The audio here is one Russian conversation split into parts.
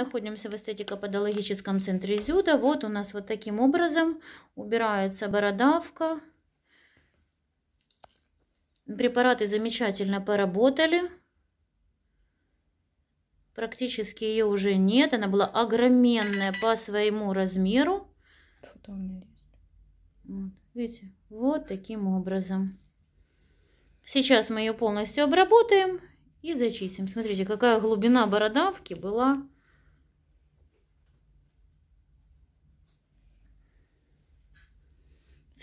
Находимся в эстетико-патологическом центре Зюда. Вот у нас вот таким образом убирается бородавка. Препараты замечательно поработали. Практически ее уже нет. Она была огроменная по своему размеру. Фото у меня есть. Вот, видите, вот таким образом. Сейчас мы ее полностью обработаем и зачистим. Смотрите, какая глубина бородавки была.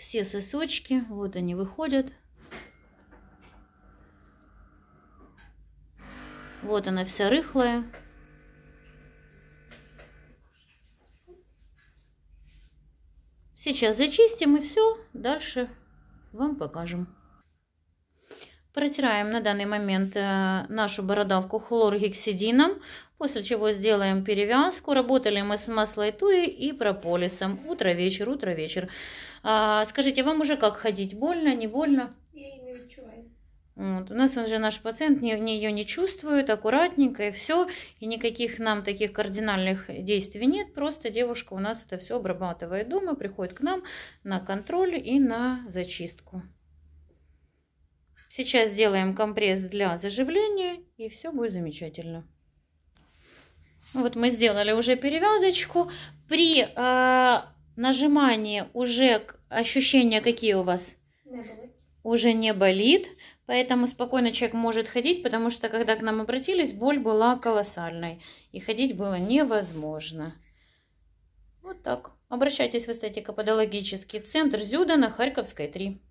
все сосочки. Вот они выходят. Вот она вся рыхлая. Сейчас зачистим и все. Дальше вам покажем. Протираем на данный момент э, нашу бородавку хлоргексидином, после чего сделаем перевязку. Работали мы с маслой туи и прополисом. Утро-вечер, утро-вечер. А, скажите, вам уже как ходить? Больно, не больно? Вот. У нас он же наш пациент не, не ее не чувствует, аккуратненько и все. И никаких нам таких кардинальных действий нет. Просто девушка у нас это все обрабатывает дома, приходит к нам на контроль и на зачистку. Сейчас сделаем компресс для заживления, и все будет замечательно. Вот мы сделали уже перевязочку. При э, нажимании уже ощущения какие у вас? уже не болит, поэтому спокойно человек может ходить, потому что когда к нам обратились, боль была колоссальной, и ходить было невозможно. Вот так. Обращайтесь в эстетико-патологический центр Зюда на Харьковской 3.